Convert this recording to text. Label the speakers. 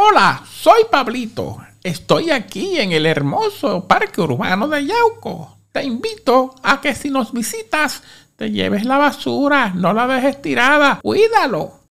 Speaker 1: Hola, soy Pablito. Estoy aquí en el hermoso Parque Urbano de
Speaker 2: Yauco. Te invito a que si nos visitas, te lleves la basura, no la dejes tirada, cuídalo.